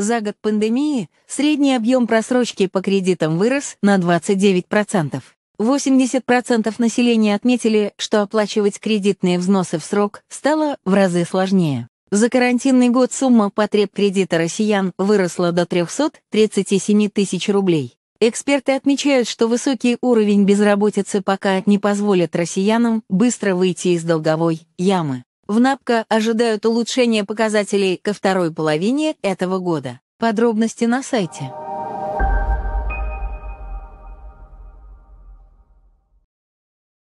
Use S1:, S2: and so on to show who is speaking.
S1: За год пандемии средний объем просрочки по кредитам вырос на 29%. 80% населения отметили, что оплачивать кредитные взносы в срок стало в разы сложнее. За карантинный год сумма потреб кредита россиян выросла до 337 тысяч рублей. Эксперты отмечают, что высокий уровень безработицы пока не позволит россиянам быстро выйти из долговой ямы. В НАПКО ожидают улучшения показателей ко второй половине этого года. Подробности на сайте.